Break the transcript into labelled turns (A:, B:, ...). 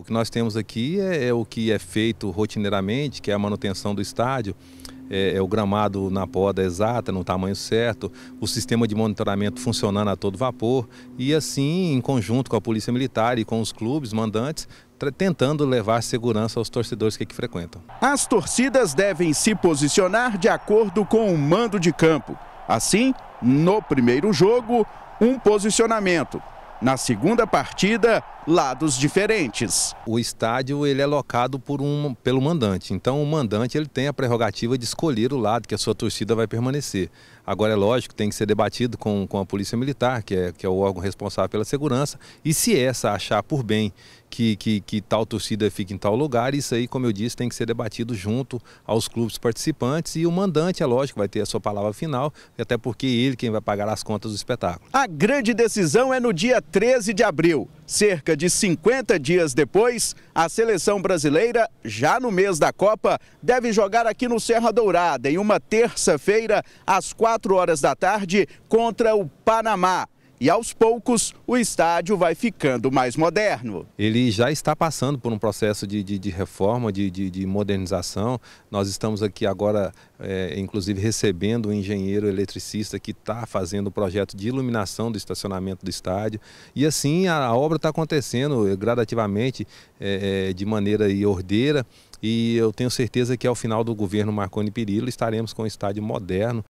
A: O que nós temos aqui é, é, o que é feito rotineiramente, que é a manutenção do estádio, é, é, o gramado na poda exata, no tamanho certo, o sistema de monitoramento funcionando a todo vapor e assim, em conjunto com a Polícia Militar e com os clubes mandantes, tentando levar segurança aos torcedores que aqui frequentam.
B: As torcidas devem se posicionar de acordo com o mando de campo. Assim, no primeiro jogo,
A: um posicionamento. Na segunda partida, lados diferentes. O estádio ele é locado por um, pelo mandante, então o mandante ele tem a prerrogativa de escolher o lado que a sua torcida vai permanecer. Agora é lógico, tem que ser debatido com, com a Polícia Militar, que é, que é o órgão responsável pela segurança, e se essa achar por bem que, que, que, tal torcida fique em tal lugar. Isso aí, como eu disse, tem que ser debatido junto aos clubes participantes e o mandante, é lógico, vai ter a sua palavra final, até porque ele quem vai pagar as contas do espetáculo.
B: A grande decisão é no dia 13 de abril. Cerca de 50 dias depois, a seleção brasileira, já no mês da Copa, deve jogar aqui no Serra Dourada, em uma terça-feira, às 4 horas da tarde, contra o Panamá
A: e aos poucos o estádio vai ficando mais moderno. Ele já está passando por um processo de, de, de reforma, de, de, modernização. Nós estamos aqui agora, é, inclusive, recebendo um engenheiro eletricista que está fazendo o projeto de iluminação do estacionamento do estádio. E assim a, a obra está acontecendo eh, gradativamente, é, de maneira ordeira. E eu tenho certeza que ao final do governo Marconi Perillo estaremos com um estádio moderno,